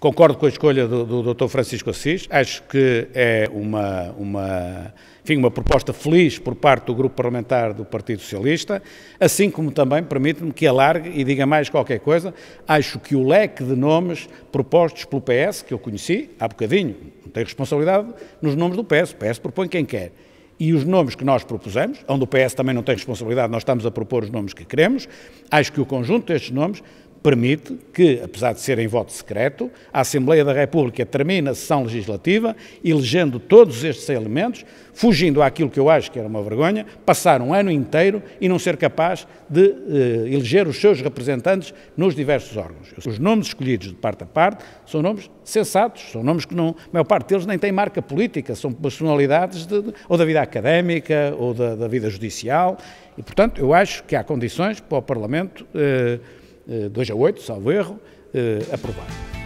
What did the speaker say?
Concordo com a escolha do, do Dr. Francisco Assis, acho que é uma, uma, enfim, uma proposta feliz por parte do grupo parlamentar do Partido Socialista, assim como também, permite-me que alargue e diga mais qualquer coisa, acho que o leque de nomes propostos pelo PS, que eu conheci há bocadinho, não tenho responsabilidade nos nomes do PS, o PS propõe quem quer e os nomes que nós propusemos, onde o PS também não tem responsabilidade, nós estamos a propor os nomes que queremos, acho que o conjunto destes nomes permite que, apesar de ser em voto secreto, a Assembleia da República termine a sessão legislativa, elegendo todos estes elementos, fugindo àquilo que eu acho que era uma vergonha, passar um ano inteiro e não ser capaz de eh, eleger os seus representantes nos diversos órgãos. Os nomes escolhidos de parte a parte são nomes sensatos, são nomes que não, a maior parte deles nem têm marca política, são personalidades de, de, ou da vida académica ou da, da, vida judicial e, portanto, eu acho que há condições para o Parlamento eh, 2 eh, a 8, salvo erro, eh, aprovado.